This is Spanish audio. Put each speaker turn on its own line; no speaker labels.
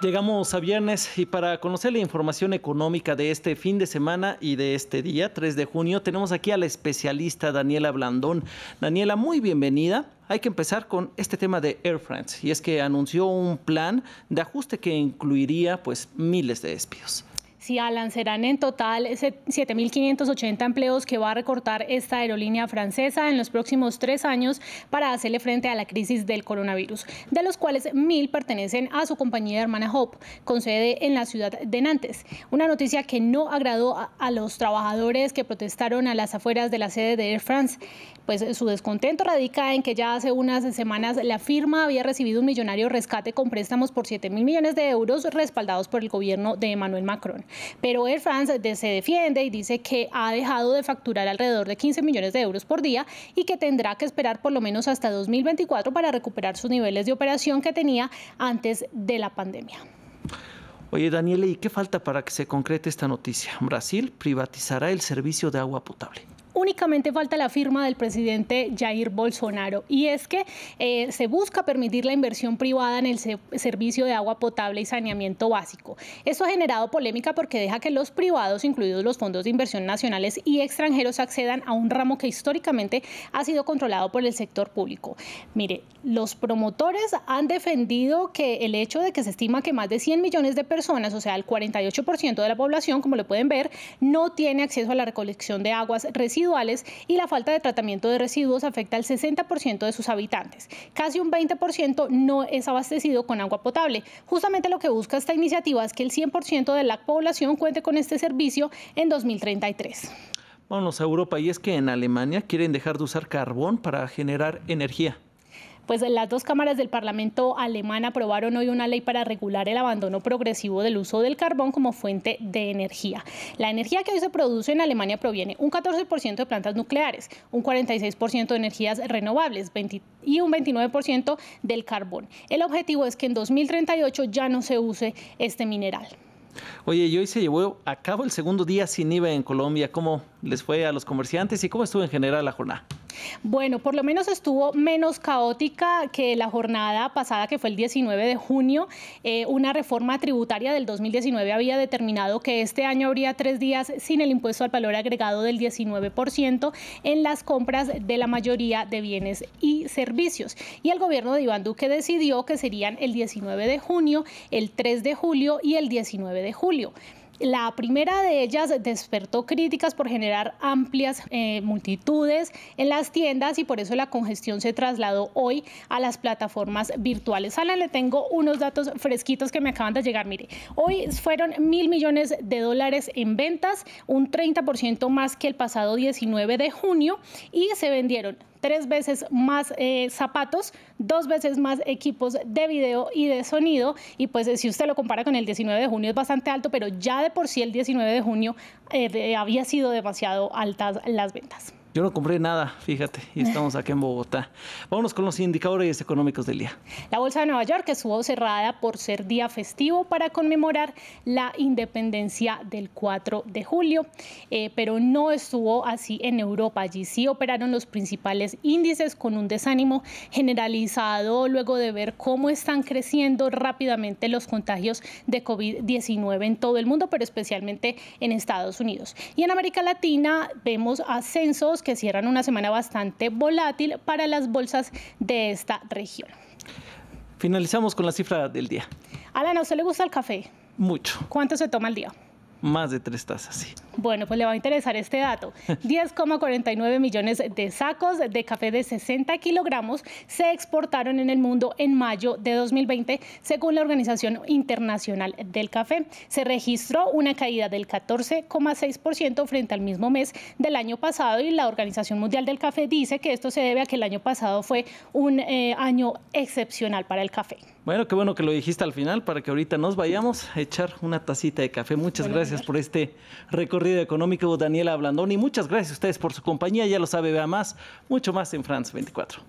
Llegamos a viernes y para conocer la información económica de este fin de semana y de este día, 3 de junio, tenemos aquí a la especialista Daniela Blandón. Daniela, muy bienvenida. Hay que empezar con este tema de Air France y es que anunció un plan de ajuste que incluiría pues miles de despidos.
Si Alan serán en total 7.580 empleos que va a recortar esta aerolínea francesa en los próximos tres años para hacerle frente a la crisis del coronavirus, de los cuales 1.000 pertenecen a su compañía hermana Hope, con sede en la ciudad de Nantes. Una noticia que no agradó a, los trabajadores que protestaron a las afueras de la sede de Air France, pues su descontento radica en que ya hace unas semanas la firma había recibido un millonario rescate con préstamos por 7.000 mil millones de euros respaldados por el gobierno de Emmanuel Macron. Pero Air France se defiende y dice que ha dejado de facturar alrededor de 15 millones de euros por día y que tendrá que esperar por lo menos hasta 2024 para recuperar sus niveles de operación que tenía antes de la pandemia.
Oye, Daniela, ¿y qué falta para que se concrete esta noticia? Brasil privatizará el servicio de agua potable
únicamente falta la firma del presidente Jair Bolsonaro y es que eh, se busca permitir la inversión privada en el servicio de agua potable y saneamiento básico. Esto ha generado polémica porque deja que los privados, incluidos los fondos de inversión nacionales y extranjeros, accedan a un ramo que históricamente ha sido controlado por el sector público. Mire, los promotores han defendido que el hecho de que se estima que más de 100 millones de personas, o sea, el 48% de la población, como lo pueden ver, no tiene acceso a la recolección de aguas residuales y la falta de tratamiento de residuos afecta al 60% de sus habitantes. Casi un 20% no es abastecido con agua potable. Justamente lo que busca esta iniciativa es que el 100% de la población cuente con este servicio en 2033.
Vámonos a Europa y es que en Alemania quieren dejar de usar carbón para generar energía.
Pues las dos cámaras del Parlamento alemán aprobaron hoy una ley para regular el abandono progresivo del uso del carbón como fuente de energía. La energía que hoy se produce en Alemania proviene un 14% de plantas nucleares, un 46% de energías renovables y un 29% del carbón. El objetivo es que en 2038 ya no se use este mineral.
Oye, y hoy se llevó a cabo el segundo día sin IVA en Colombia. ¿Cómo les fue a los comerciantes y cómo estuvo en general la jornada?
Bueno, por lo menos estuvo menos caótica que la jornada pasada, que fue el 19 de junio. Eh, una reforma tributaria del 2019 había determinado que este año habría tres días sin el impuesto al valor agregado del 19% en las compras de la mayoría de bienes y servicios. Y el gobierno de Iván Duque decidió que serían el 19 de junio, el 3 de julio y el 19 de julio. La primera de ellas despertó críticas por generar amplias eh, multitudes en las tiendas y por eso la congestión se trasladó hoy a las plataformas virtuales. Alan, le tengo unos datos fresquitos que me acaban de llegar. Mire, hoy fueron mil millones de dólares en ventas, un 30% más que el pasado 19 de junio y se vendieron tres veces más eh, zapatos, dos veces más equipos de video y de sonido. Y pues eh, si usted lo compara con el 19 de junio es bastante alto, pero ya de por sí el 19 de junio eh, había sido demasiado altas las ventas.
Yo no compré nada, fíjate, y estamos aquí en Bogotá. Vámonos con los indicadores económicos del día.
La Bolsa de Nueva York estuvo cerrada por ser día festivo para conmemorar la independencia del 4 de julio, eh, pero no estuvo así en Europa. Allí sí operaron los principales índices con un desánimo generalizado luego de ver cómo están creciendo rápidamente los contagios de COVID-19 en todo el mundo, pero especialmente en Estados Unidos. Y en América Latina vemos ascensos que cierran una semana bastante volátil para las bolsas de esta región.
Finalizamos con la cifra del día.
Alan, ¿a usted le gusta el café? Mucho. ¿Cuánto se toma al día?
más de tres tazas. Sí.
Bueno, pues le va a interesar este dato. 10,49 millones de sacos de café de 60 kilogramos se exportaron en el mundo en mayo de 2020, según la Organización Internacional del Café. Se registró una caída del 14,6% frente al mismo mes del año pasado y la Organización Mundial del Café dice que esto se debe a que el año pasado fue un eh, año excepcional para el café.
Bueno, qué bueno que lo dijiste al final para que ahorita nos vayamos a echar una tacita de café. Muchas gracias por este recorrido económico, Daniela Blandón, y muchas gracias a ustedes por su compañía. Ya lo sabe, vea más, mucho más en France 24.